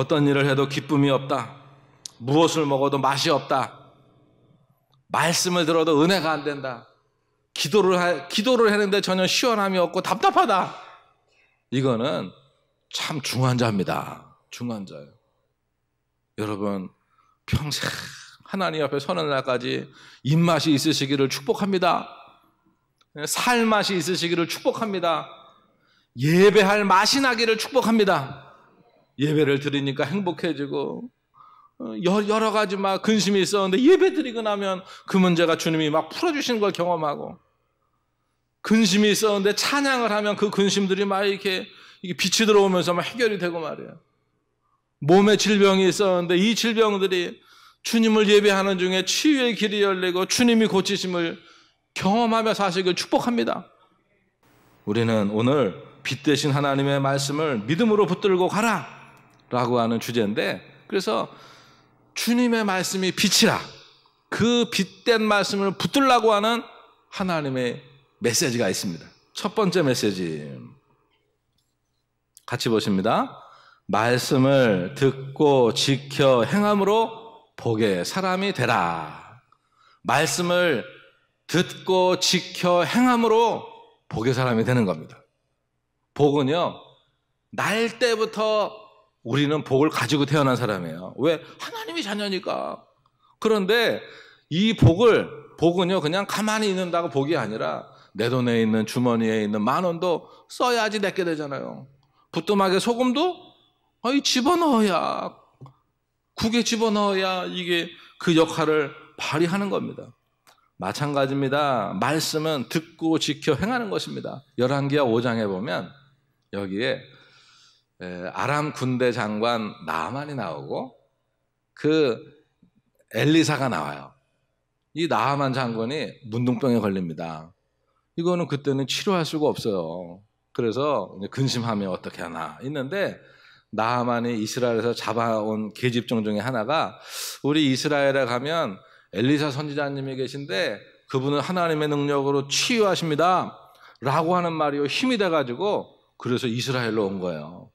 어떤 일을 해도 기쁨이 없다. 무엇을 먹어도 맛이 없다. 말씀을 들어도 은혜가 안 된다. 기도를, 하, 기도를 했는데 전혀 시원함이 없고 답답하다. 이거는 참 중환자입니다. 중환자예요. 여러분, 평생 하나님 앞에 서는 날까지 입맛이 있으시기를 축복합니다. 살 맛이 있으시기를 축복합니다. 예배할 맛이 나기를 축복합니다. 예배를 드리니까 행복해지고 어, 여러 가지 막 근심이 있었는데 예배 드리고 나면 그 문제가 주님이 막 풀어주시는 걸 경험하고 근심이 있었는데 찬양을 하면 그 근심들이 막 이렇게 빛이 들어오면서 막 해결이 되고 말이에요. 몸에 질병이 있었는데 이 질병들이 주님을 예배하는 중에 치유의 길이 열리고 주님이 고치심을 경험하며 사실 을 축복합니다. 우리는 오늘 빛 대신 하나님의 말씀을 믿음으로 붙들고 가라. 라고 하는 주제인데 그래서 주님의 말씀이 빛이라 그 빛된 말씀을 붙들라고 하는 하나님의 메시지가 있습니다. 첫 번째 메시지. 같이 보십니다. 말씀을 듣고 지켜 행함으로 복의 사람이 되라. 말씀을 듣고 지켜 행함으로 복의 사람이 되는 겁니다. 복은요, 날 때부터 우리는 복을 가지고 태어난 사람이에요. 왜? 하나님의 자녀니까. 그런데 이 복을, 복은요, 그냥 가만히 있는다고 복이 아니라 내 돈에 있는 주머니에 있는 만 원도 써야지 내게 되잖아요. 부뚜막에 소금도 아이 집어넣어야 국에 집어넣어야 이게 그 역할을 발휘하는 겁니다. 마찬가지입니다. 말씀은 듣고 지켜 행하는 것입니다. 1 1기와 5장에 보면 여기에 아람 군대 장관 나만이 나오고 그 엘리사가 나와요. 이 나하만 장관이 문둥병에 걸립니다. 이거는 그때는 치료할 수가 없어요. 그래서 근심하면 어떻게 하나 있는데 나하만이 이스라엘에서 잡아온 계집종 중에 하나가 우리 이스라엘에 가면 엘리사 선지자님이 계신데 그분은 하나님의 능력으로 치유하십니다. 라고 하는 말이요. 힘이 돼가지고 그래서 이스라엘로 온 거예요.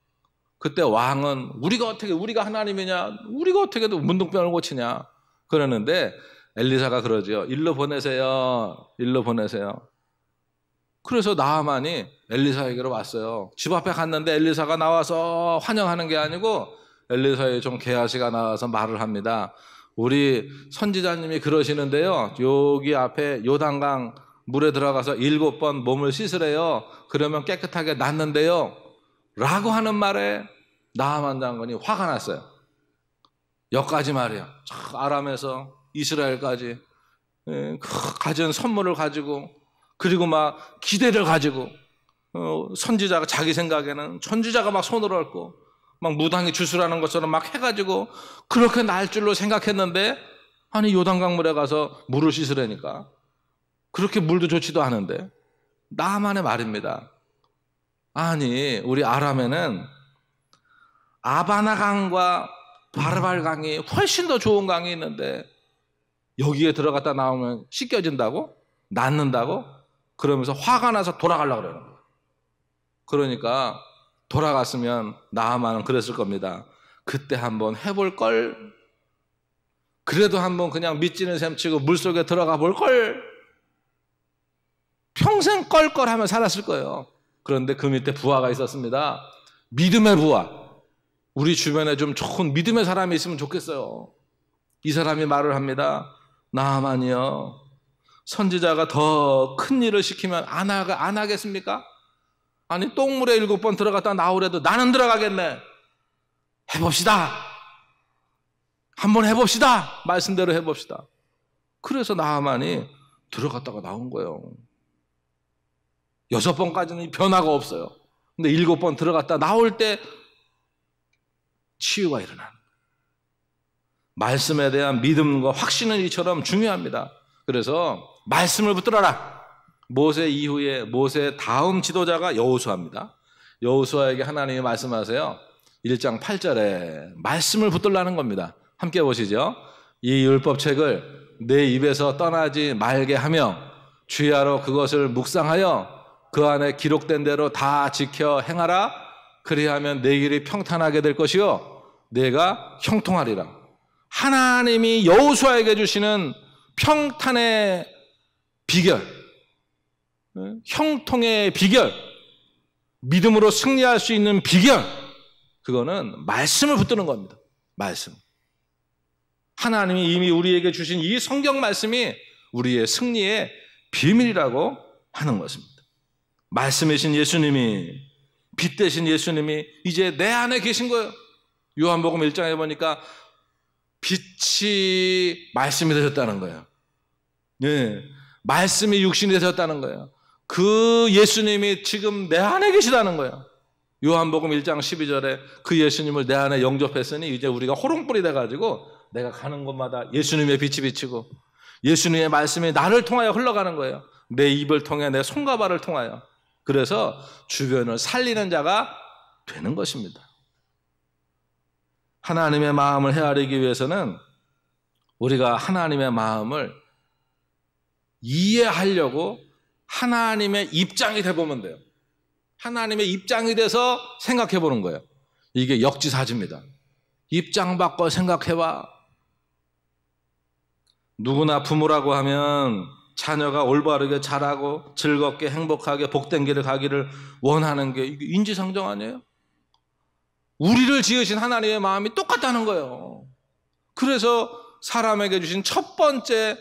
그때 왕은 우리가 어떻게 우리가 하나님이냐 우리가 어떻게도 문둥병을 고치냐 그러는데 엘리사가 그러죠. 일로 보내세요. 일로 보내세요. 그래서 나만이 엘리사에게로 왔어요. 집 앞에 갔는데 엘리사가 나와서 환영하는 게 아니고 엘리사의 좀 개아시가 나와서 말을 합니다. 우리 선지자님이 그러시는데요. 여기 앞에 요단강 물에 들어가서 일곱 번 몸을 씻으래요. 그러면 깨끗하게 났는데요. 라고 하는 말에 나만 당거니 화가 났어요. 여기까지 말이에요. 아람에서 이스라엘까지 예, 그 가진 선물을 가지고 그리고 막 기대를 가지고 어, 선지자가 자기 생각에는 선지자가막 손으로 얹고 막 무당이 주술하는 것처럼 막 해가지고 그렇게 날 줄로 생각했는데 아니 요단강물에 가서 물을 씻으려니까 그렇게 물도 좋지도 않은데 나만의 말입니다. 아니 우리 아람에는 아바나 강과 바르발 강이 훨씬 더 좋은 강이 있는데 여기에 들어갔다 나오면 씻겨진다고? 낫는다고? 그러면서 화가 나서 돌아가려고 그러는 거예요. 그러니까 돌아갔으면 나만은 그랬을 겁니다. 그때 한번 해볼 걸. 그래도 한번 그냥 밑지는 셈치고 물속에 들어가 볼 걸. 평생 껄껄하며 살았을 거예요. 그런데 그 밑에 부하가 있었습니다. 믿음의 부하. 우리 주변에 좀 좋은 믿음의 사람이 있으면 좋겠어요. 이 사람이 말을 합니다. 나만이요. 선지자가 더 큰 일을 시키면 안, 하, 안 하겠습니까? 아니, 똥물에 일곱 번 들어갔다 나오래도 나는 들어가겠네. 해봅시다. 한번 해봅시다. 말씀대로 해봅시다. 그래서 나만이 들어갔다가 나온 거예요. 여섯 번까지는 변화가 없어요. 근데 일곱 번 들어갔다 나올 때 치유가 일어나는 말씀에 대한 믿음과 확신은 이처럼 중요합니다. 그래서 말씀을 붙들어라. 모세 이후에 모세 다음 지도자가 여호수아입니다. 여호수아에게 하나님이 말씀하세요. 1장 8절에 말씀을 붙들라는 겁니다. 함께 보시죠. 이 율법책을 내 입에서 떠나지 말게 하며 주야로 그것을 묵상하여 그 안에 기록된 대로 다 지켜 행하라 그리하면 내 길이 평탄하게 될 것이요 내가 형통하리라. 하나님이 여호수아에게 주시는 평탄의 비결, 형통의 비결, 믿음으로 승리할 수 있는 비결, 그거는 말씀을 붙드는 겁니다. 말씀. 하나님이 이미 우리에게 주신 이 성경 말씀이 우리의 승리의 비밀이라고 하는 것입니다. 말씀이신 예수님이 빛 대신 예수님이 이제 내 안에 계신 거예요. 요한복음 1장에 보니까 빛이 말씀이 되셨다는 거예요. 예. 말씀이 육신이 되셨다는 거예요. 그 예수님이 지금 내 안에 계시다는 거예요. 요한복음 1장 12절에 그 예수님을 내 안에 영접했으니 이제 우리가 호롱불이 돼가지고 내가 가는 곳마다 예수님의 빛이 비치고 예수님의 말씀이 나를 통하여 흘러가는 거예요. 내 입을 통해 내 손과 발을 통하여 그래서 주변을 살리는 자가 되는 것입니다. 하나님의 마음을 헤아리기 위해서는 우리가 하나님의 마음을 이해하려고 하나님의 입장이 돼보면 돼요. 하나님의 입장이 돼서 생각해 보는 거예요. 이게 역지사지입니다. 입장 바꿔 생각해 봐. 누구나 부모라고 하면 자녀가 올바르게 자라고 즐겁게 행복하게 복된 길을 가기를 원하는 게 인지상정 아니에요? 우리를 지으신 하나님의 마음이 똑같다는 거예요. 그래서 사람에게 주신 첫 번째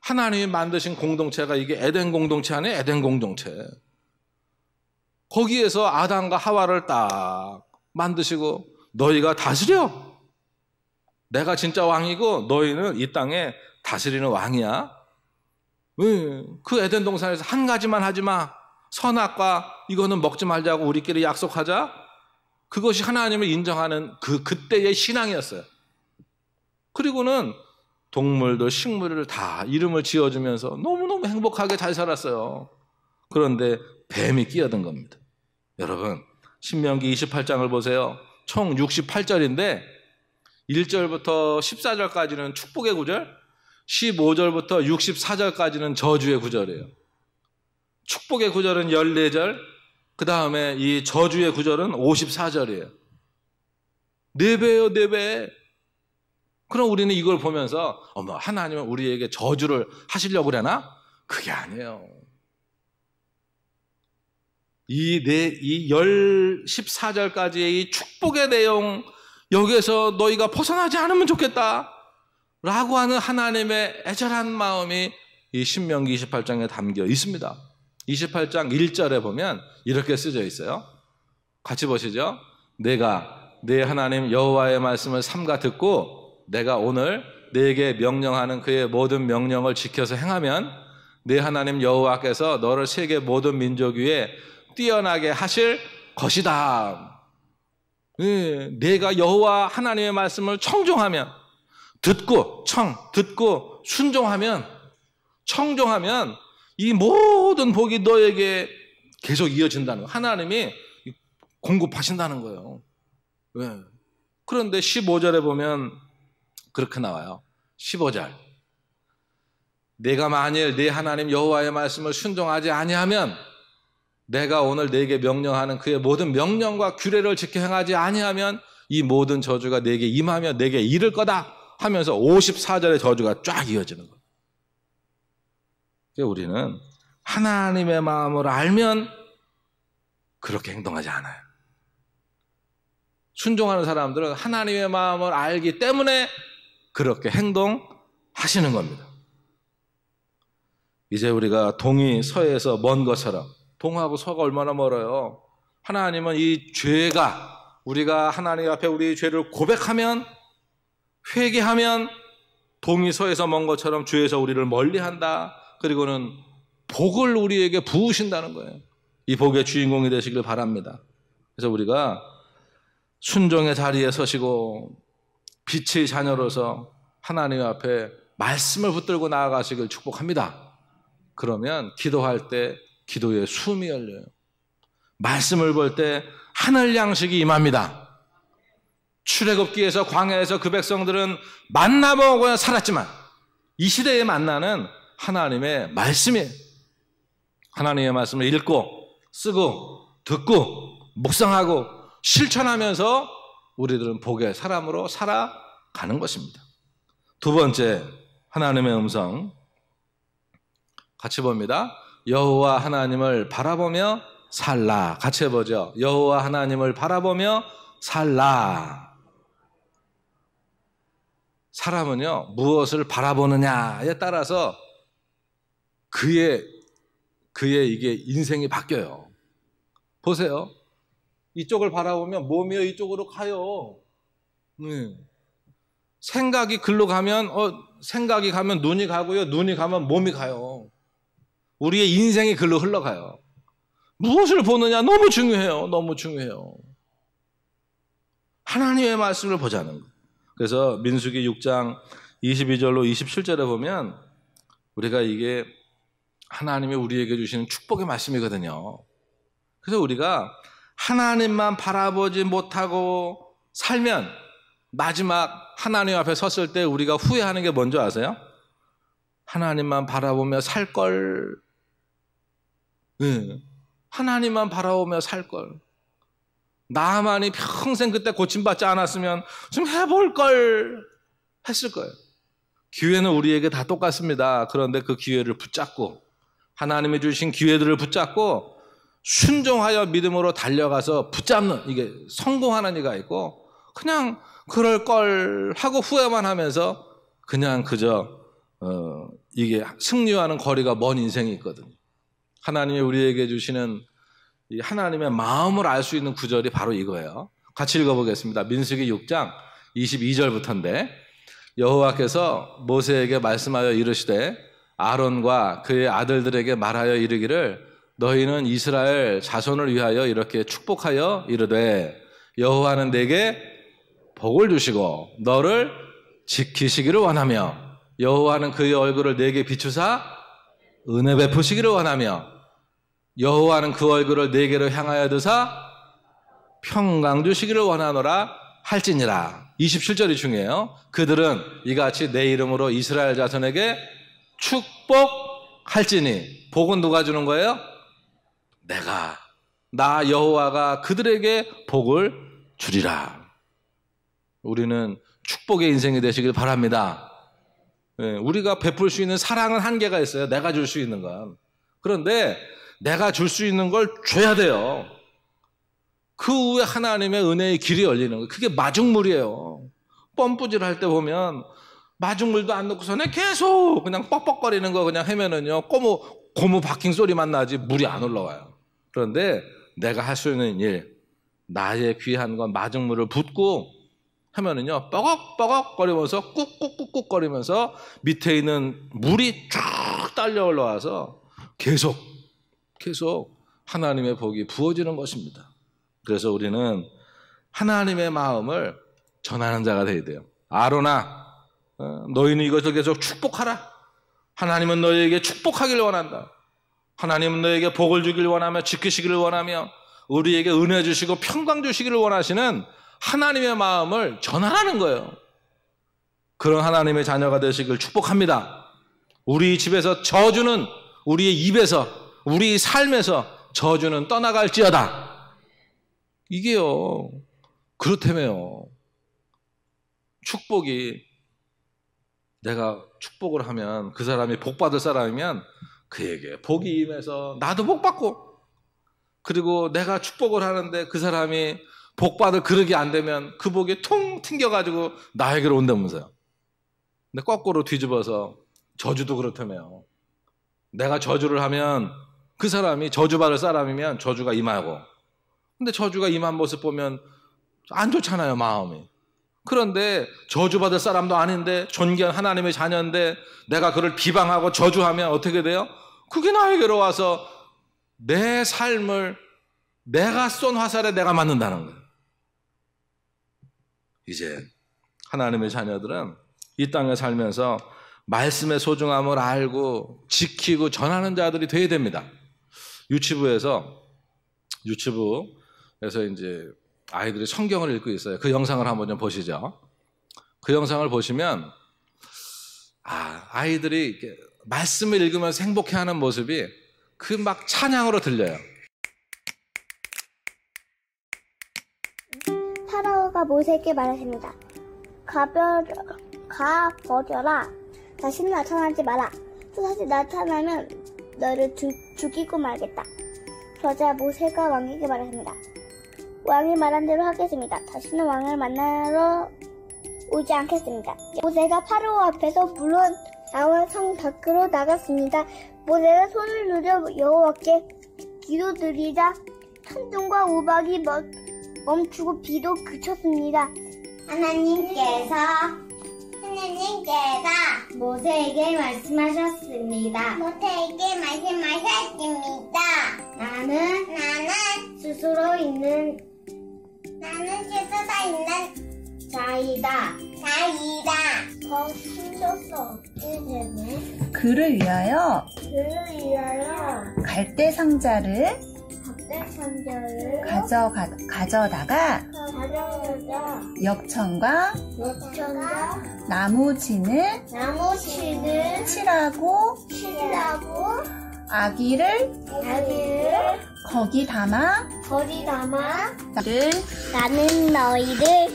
하나님이 만드신 공동체가 이게 에덴 공동체 아니에요? 에덴 공동체. 거기에서 아담과 하와를 딱 만드시고 너희가 다스려. 내가 진짜 왕이고 너희는 이 땅에 다스리는 왕이야. 그 에덴 동산에서 한 가지만 하지 마. 선악과 이거는 먹지 말자고 우리끼리 약속하자. 그것이 하나님을 인정하는 그 그때의 신앙이었어요. 그리고는 동물도 식물을 다 이름을 지어주면서 너무너무 행복하게 잘 살았어요. 그런데 뱀이 끼어든 겁니다. 여러분, 신명기 28장을 보세요. 총 68절인데 1절부터 14절까지는 축복의 구절, 15절부터 64절까지는 저주의 구절이에요. 축복의 구절은 14절, 그 다음에 이 저주의 구절은 54절이에요. 네 배요, 네 배. 그럼 우리는 이걸 보면서, 어머, 하나님은 우리에게 저주를 하시려고 그러나? 그게 아니에요. 이 네, 이 열, 14절까지의 이 축복의 내용, 여기에서 너희가 벗어나지 않으면 좋겠다. 라고 하는 하나님의 애절한 마음이 이 신명기 28장에 담겨 있습니다. 28장 1절에 보면 이렇게 쓰여 있어요. 같이 보시죠. 내가 내 하나님 여호와의 말씀을 삼가 듣고 내가 오늘 내게 명령하는 그의 모든 명령을 지켜서 행하면 내 하나님 여호와께서 너를 세계 모든 민족 위에 뛰어나게 하실 것이다. 네, 내가 여호와 하나님의 말씀을 청종하면 듣고 청 듣고 순종하면 청종하면 이 모든 복이 너에게 계속 이어진다는 거. 하나님이 공급하신다는 거예요. 네. 그런데 15절에 보면 그렇게 나와요. 15절. 내가 만일 내 하나님 여호와의 말씀을 순종하지 아니하면 내가 오늘 내게 명령하는 그의 모든 명령과 규례를 지켜 행하지 아니하면 이 모든 저주가 내게 임하며 내게 이를 거다. 하면서 54절의 저주가 쫙 이어지는 거예요. 우리는 하나님의 마음을 알면 그렇게 행동하지 않아요. 순종하는 사람들은 하나님의 마음을 알기 때문에 그렇게 행동하시는 겁니다. 이제 우리가 동이 서에서 먼 것처럼 동하고 서가 얼마나 멀어요. 하나님은 이 죄가 우리가 하나님 앞에 우리 죄를 고백하면 회개하면 동의 서에서 먼 것처럼 주에서 우리를 멀리한다. 그리고는 복을 우리에게 부으신다는 거예요. 이 복의 주인공이 되시길 바랍니다. 그래서 우리가 순종의 자리에 서시고 빛의 자녀로서 하나님 앞에 말씀을 붙들고 나아가시길 축복합니다. 그러면 기도할 때 기도에 숨이 열려요. 말씀을 볼 때 하늘 양식이 임합니다. 출애굽기에서 광야에서 그 백성들은 만나보고 살았지만 이 시대의 만나는 하나님의 말씀이에요. 하나님의 말씀을 읽고 쓰고 듣고 묵상하고 실천하면서 우리들은 복의 사람으로 살아가는 것입니다. 두 번째 하나님의 음성 같이 봅니다. 여호와 하나님을 바라보며 살라. 같이 해보죠. 여호와 하나님을 바라보며 살라. 사람은요, 무엇을 바라보느냐에 따라서 그의, 그의 이게 인생이 바뀌어요. 보세요. 이쪽을 바라보면 몸이 이쪽으로 가요. 네. 생각이 글로 가면, 어, 생각이 가면 눈이 가고요. 눈이 가면 몸이 가요. 우리의 인생이 글로 흘러가요. 무엇을 보느냐? 너무 중요해요. 너무 중요해요. 하나님의 말씀을 보자는 거예요. 그래서 민수기 6장 22절로 27절에 보면 우리가 이게 하나님이 우리에게 주시는 축복의 말씀이거든요. 그래서 우리가 하나님만 바라보지 못하고 살면 마지막 하나님 앞에 섰을 때 우리가 후회하는 게 뭔지 아세요? 하나님만 바라보며 살 걸. 네. 하나님만 바라보며 살 걸. 나만이 평생 그때 고침받지 않았으면 좀 해볼 걸 했을 거예요. 기회는 우리에게 다 똑같습니다. 그런데 그 기회를 붙잡고 하나님이 주신 기회들을 붙잡고 순종하여 믿음으로 달려가서 붙잡는 이게 성공하는 이가 있고 그냥 그럴 걸 하고 후회만 하면서 그냥 그저 어, 이게 승리하는 거리가 먼 인생이 있거든요. 하나님이 우리에게 주시는 하나님의 마음을 알 수 있는 구절이 바로 이거예요. 같이 읽어보겠습니다. 민수기 6장 22절부터인데 여호와께서 모세에게 말씀하여 이르시되 아론과 그의 아들들에게 말하여 이르기를 너희는 이스라엘 자손을 위하여 이렇게 축복하여 이르되 여호와는 내게 복을 주시고 너를 지키시기를 원하며 여호와는 그의 얼굴을 내게 비추사 은혜 베푸시기를 원하며 여호와는 그 얼굴을 내게로 향하여 드사 평강 주시기를 원하노라 할지니라. 27절이 중요해요. 그들은 이같이 내 이름으로 이스라엘 자손에게 축복할지니 복은 누가 주는 거예요? 내가 나 여호와가 그들에게 복을 주리라. 우리는 축복의 인생이 되시길 바랍니다. 예, 우리가 베풀 수 있는 사랑은 한계가 있어요. 내가 줄 수 있는 건. 그런데 내가 줄 수 있는 걸 줘야 돼요. 그 후에 하나님의 은혜의 길이 열리는 거예요. 그게 마중물이에요. 뻔뿌질 할 때 보면 마중물도 안 넣고서는 계속 그냥 뻑뻑거리는 거 그냥 하면은요꼬무 고무 박킹 소리만 나지 물이 안 올라와요. 그런데 내가 할 수 있는 일, 나의 귀한 건 마중물을 붓고 하면은요 뻐걱뻐걱 거리면서 꾹꾹꾹꾹 거리면서 밑에 있는 물이 쫙 딸려 올라와서 계속 계속 하나님의 복이 부어지는 것입니다. 그래서 우리는 하나님의 마음을 전하는 자가 되어야 돼요. 아로나, 어, 너희는 이것을 계속 축복하라. 하나님은 너희에게 축복하길 원한다. 하나님은 너희에게 복을 주길 원하며 지키시기를 원하며 우리에게 은혜 주시고 평강 주시기를 원하시는 하나님의 마음을 전하라는 거예요. 그런 하나님의 자녀가 되시길 축복합니다. 우리 집에서 저주는 우리의 입에서 우리 삶에서 저주는 떠나갈지어다. 이게요. 그렇다며요. 축복이 내가 축복을 하면 그 사람이 복 받을 사람이면 그에게 복이 임해서 나도 복 받고 그리고 내가 축복을 하는데 그 사람이 복 받을 그릇이 안 되면 그 복이 통 튕겨가지고 나에게로 온다면서요. 근데 거꾸로 뒤집어서 저주도 그렇다며요. 내가 저주를 하면 그 사람이 저주받을 사람이면 저주가 임하고. 근데 저주가 임한 모습 보면 안 좋잖아요, 마음이. 그런데 저주받을 사람도 아닌데 존경 하나님의 자녀인데 내가 그를 비방하고 저주하면 어떻게 돼요? 그게 나에게로 와서 내 삶을 내가 쏜 화살에 내가 맞는다는 거예요. 이제 하나님의 자녀들은 이 땅에 살면서 말씀의 소중함을 알고 지키고 전하는 자들이 되어야 됩니다. 유튜브에서 유튜브에서 이제 아이들이 성경을 읽고 있어요. 그 영상을 한번 좀 보시죠. 그 영상을 보시면 아, 아이들이 이렇게 말씀을 읽으면서 행복해하는 모습이 그 막 찬양으로 들려요. 파라오가 모세에게 말했습니다. 가벼 가 버려라. 다시는 나타나지 마라. 또 다시 나타나면 너를 주, 죽이고 말겠다. 저자 모세가 왕에게 말했습니다. 왕이 말한 대로 하겠습니다. 다시는 왕을 만나러 오지 않겠습니다. 모세가 파로 앞에서 물론 나와 성 밖으로 나갔습니다. 모세가 손을 누려 여호와께 기도드리자 천둥과 우박이 멈추고 비도 그쳤습니다. 하나님께서 하느님께서 모세에게 말씀하셨습니다. 모세에게 말씀하셨습니다. 나는 나는 스스로 있는 나는 스스로 있는 자이다. 자이다. 더 숨겼어. 그를 위하여 그를 위하여 갈대 상자를 감자를 네, 가져가, 가져다가 가져다가 역천과 역천과 나무지는 나무진을 칠하고 칠하고 아기를 아기를 거기 담아 거기 담아 나를 나는 너희를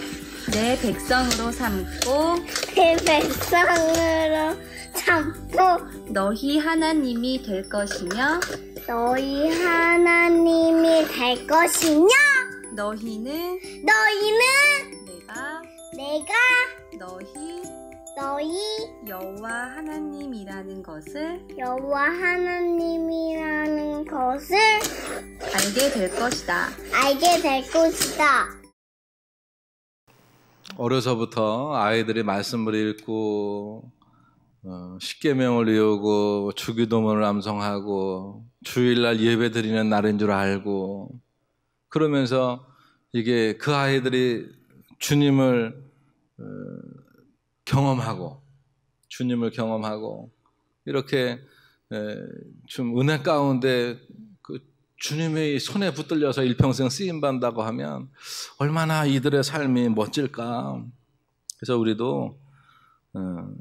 내 백성으로 삼고 내 백성으로 삼고 너희 하나님이 될 것이며 너희 하나님이 될 것이냐? 너희는 너희는 내가 내가 너희 너희 여호와 하나님이라는 것을 여호와 하나님이라는 것을 알게 될 것이다. 알게 될 것이다. 어려서부터 아이들이 말씀을 읽고 어, 십계명을 외우고 주기도문을 암송하고 주일날 예배 드리는 날인 줄 알고 그러면서 이게 그 아이들이 주님을 어, 경험하고 주님을 경험하고 이렇게 좀 은혜 가운데 그 주님의 손에 붙들려서 일평생 쓰임 받는다고 하면 얼마나 이들의 삶이 멋질까. 그래서 우리도 어,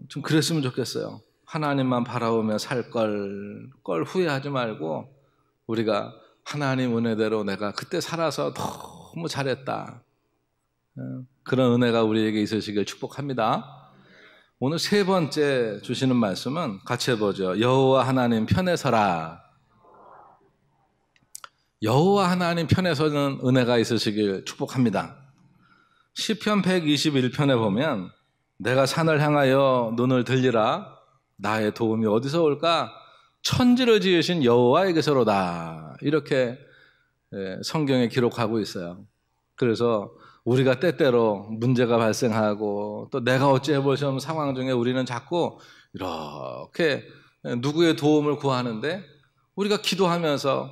좀 그랬으면 좋겠어요. 하나님만 바라보며 살걸 걸 후회하지 말고 우리가 하나님 은혜대로 내가 그때 살아서 너무 잘했다. 어, 그런 은혜가 우리에게 있으시길 축복합니다. 오늘 세 번째 주시는 말씀은 같이 해보죠. 여호와 하나님 편에 서라. 여호와 하나님 편에서는 은혜가 있으시길 축복합니다. 시편 121편에 보면 내가 산을 향하여 눈을 들리라 나의 도움이 어디서 올까? 천지를 지으신 여호와에게서로다. 이렇게 예, 성경에 기록하고 있어요. 그래서 우리가 때때로 문제가 발생하고 또 내가 어찌해 보시면 상황 중에 우리는 자꾸 이렇게 누구의 도움을 구하는데 우리가 기도하면서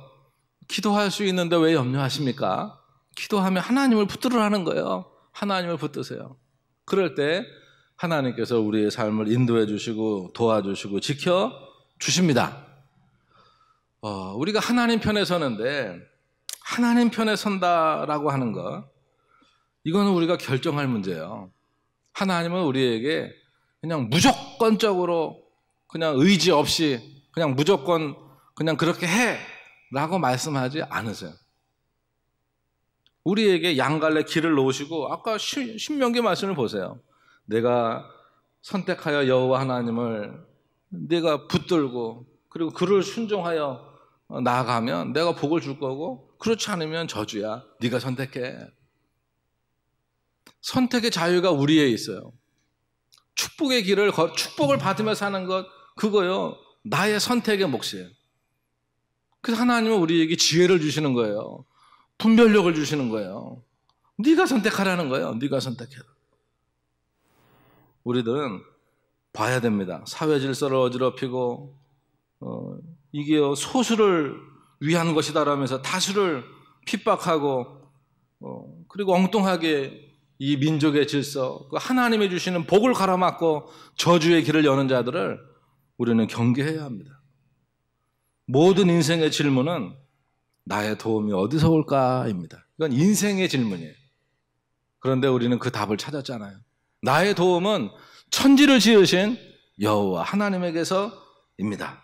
기도할 수 있는데 왜 염려하십니까? 기도하면 하나님을 붙들으라는 거예요. 하나님을 붙드세요. 그럴 때 하나님께서 우리의 삶을 인도해 주시고 도와주시고 지켜 주십니다. 어, 우리가 하나님 편에 서는데 하나님 편에 선다라고 하는 것 이거는 우리가 결정할 문제예요. 하나님은 우리에게 그냥 무조건적으로 그냥 의지 없이 그냥 무조건 그냥 그렇게 해라고 말씀하지 않으세요. 우리에게 양갈래 길을 놓으시고 아까 신명기 말씀을 보세요. 내가 선택하여 여호와 하나님을 내가 붙들고 그리고 그를 순종하여 나아가면 내가 복을 줄 거고 그렇지 않으면 저주야. 네가 선택해. 선택의 자유가 우리에 있어요. 축복의 길을 축복을 받으며 사는 것 그거요. 나의 선택의 몫이에요. 그래서 하나님은 우리에게 지혜를 주시는 거예요. 분별력을 주시는 거예요. 네가 선택하라는 거예요. 네가 선택해라. 우리들은 봐야 됩니다. 사회 질서를 어지럽히고 어, 이게 소수를 위한 것이다라면서 다수를 핍박하고 어, 그리고 엉뚱하게 이 민족의 질서, 그 하나님이 주시는 복을 가아막고 저주의 길을 여는 자들을 우리는 경계해야 합니다. 모든 인생의 질문은 나의 도움이 어디서 올까입니다. 이건 인생의 질문이에요. 그런데 우리는 그 답을 찾았잖아요. 나의 도움은 천지를 지으신 여호와 하나님에게서입니다.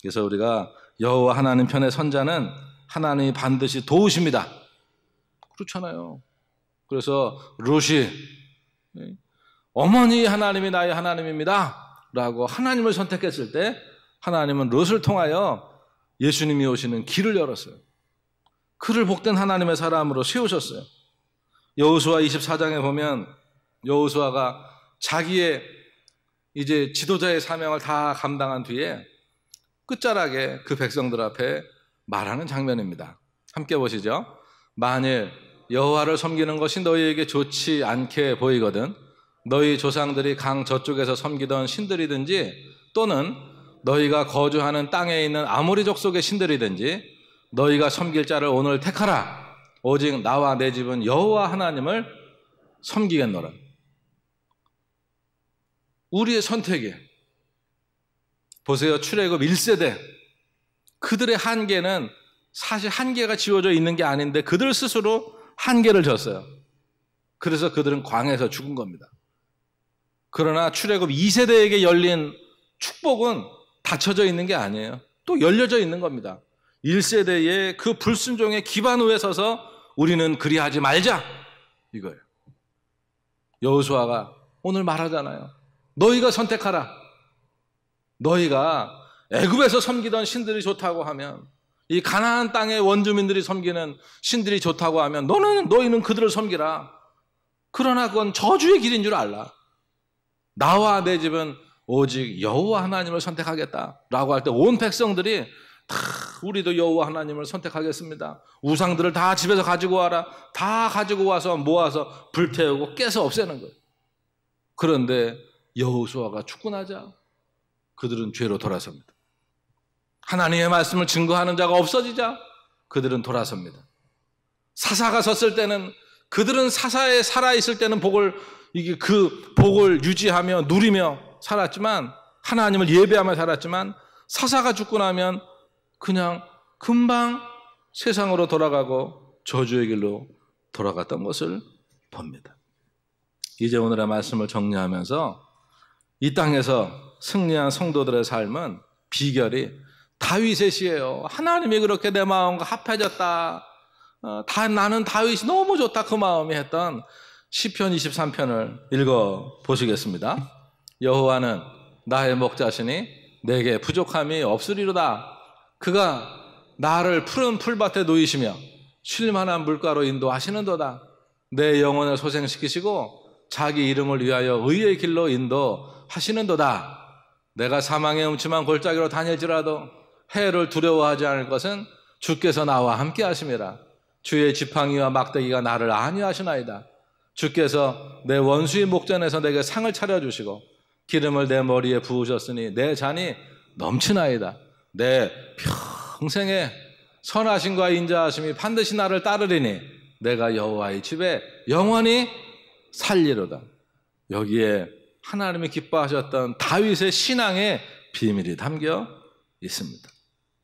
그래서 우리가 여호와 하나님 편에 선 자는 하나님이 반드시 도우십니다. 그렇잖아요. 그래서 루시 어머니 하나님이 나의 하나님입니다. 라고 하나님을 선택했을 때 하나님은 롯을 통하여 예수님이 오시는 길을 열었어요. 그를 복된 하나님의 사람으로 세우셨어요. 여호수아 24장에 보면 여호수아가 자기의 이제 지도자의 사명을 다 감당한 뒤에 끝자락에 그 백성들 앞에 말하는 장면입니다. 함께 보시죠. 만일 여호와를 섬기는 것이 너희에게 좋지 않게 보이거든 너희 조상들이 강 저쪽에서 섬기던 신들이든지 또는 너희가 거주하는 땅에 있는 아모리 족속의 신들이든지 너희가 섬길 자를 오늘 택하라 오직 나와 내 집은 여호와 하나님을 섬기겠노라 우리의 선택이 보세요. 출애굽 1세대. 그들의 한계는 사실 한계가 지워져 있는 게 아닌데 그들 스스로 한계를 졌어요. 그래서 그들은 광에서 죽은 겁니다. 그러나 출애굽 2세대에게 열린 축복은 닫혀져 있는 게 아니에요. 또 열려져 있는 겁니다. 1세대의 그 불순종의 기반 위에 서서 우리는 그리하지 말자 이거예요. 여호수아가 오늘 말하잖아요. 너희가 선택하라. 너희가 애굽에서 섬기던 신들이 좋다고 하면 이 가나안 땅의 원주민들이 섬기는 신들이 좋다고 하면 너는 너희는 그들을 섬기라. 그러나 그건 저주의 길인 줄 알라. 나와 내 집은 오직 여호와 하나님을 선택하겠다라고 할 때 온 백성들이 다 우리도 여호와 하나님을 선택하겠습니다. 우상들을 다 집에서 가지고 와라. 다 가지고 와서 모아서 불태우고 깨서 없애는 거예요. 그런데 여호수아가 축군나자 그들은 죄로 돌아섭니다. 하나님의 말씀을 증거하는 자가 없어지자 그들은 돌아섭니다. 사사가 섰을 때는 그들은 사사에 살아 있을 때는 복을 이게 그 복을 유지하며 누리며 살았지만 하나님을 예배하며 살았지만 사사가 죽고 나면 그냥 금방 세상으로 돌아가고 저주의 길로 돌아갔던 것을 봅니다. 이제 오늘의 말씀을 정리하면서 이 땅에서 승리한 성도들의 삶은 비결이 다윗의 시예요. 하나님이 그렇게 내 마음과 합해졌다. 어, 다 나는 다윗이 너무 좋다 그 마음이 했던 시편 23편을 읽어 보시겠습니다. 여호와는 나의 목자시니 내게 부족함이 없으리로다. 그가 나를 푸른 풀밭에 놓이시며 쉴만한 물가로 인도하시는도다. 내 영혼을 소생시키시고 자기 이름을 위하여 의의 길로 인도 하시는도다. 내가 사망의 음침한 골짜기로 다닐지라도 해를 두려워하지 않을 것은 주께서 나와 함께 하심이라. 주의 지팡이와 막대기가 나를 안위하시나이다. 주께서 내 원수의 목전에서 내게 상을 차려주시고 기름을 내 머리에 부으셨으니 내 잔이 넘치나이다. 내 평생에 선하심과 인자하심이 반드시 나를 따르리니 내가 여호와의 집에 영원히 살리로다. 여기에 하나님이 기뻐하셨던 다윗의 신앙에 비밀이 담겨 있습니다.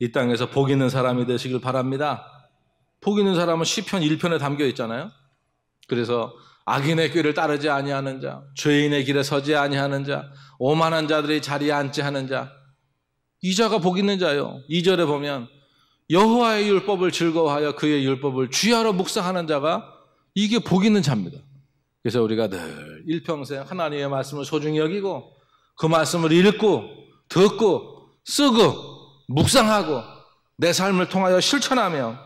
이 땅에서 복 있는 사람이 되시길 바랍니다. 복 있는 사람은 시편 1편에 담겨 있잖아요. 그래서 악인의 길을 따르지 아니하는 자, 죄인의 길에 서지 아니하는 자, 오만한 자들이 자리에 앉지 하는 자. 이 자가 복 있는 자요. 2절에 보면 여호와의 율법을 즐거워하여 그의 율법을 주야로 묵상하는 자가 이게 복 있는 자입니다. 그래서 우리가 늘 일평생 하나님의 말씀을 소중히 여기고 그 말씀을 읽고 듣고 쓰고 묵상하고 내 삶을 통하여 실천하며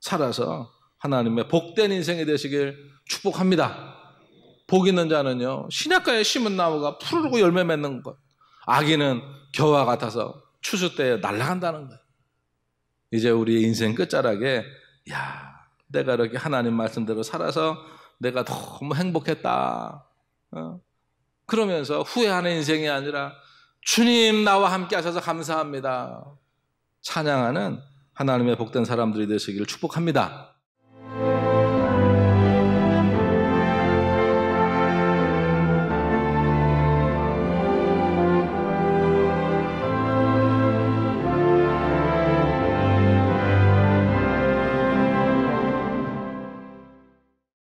살아서 하나님의 복된 인생이 되시길 축복합니다. 복 있는 자는요, 신약가에 심은 나무가 푸르고 르 열매 맺는 것. 아기는 겨와 같아서 추수 때에 날아간다는 거예요. 이제 우리의 인생 끝자락에, 야 내가 이렇게 하나님 말씀대로 살아서 내가 너무 행복했다. 어? 그러면서 후회하는 인생이 아니라 주님 나와 함께 하셔서 감사합니다. 찬양하는 하나님의 복된 사람들이 되시기를 축복합니다.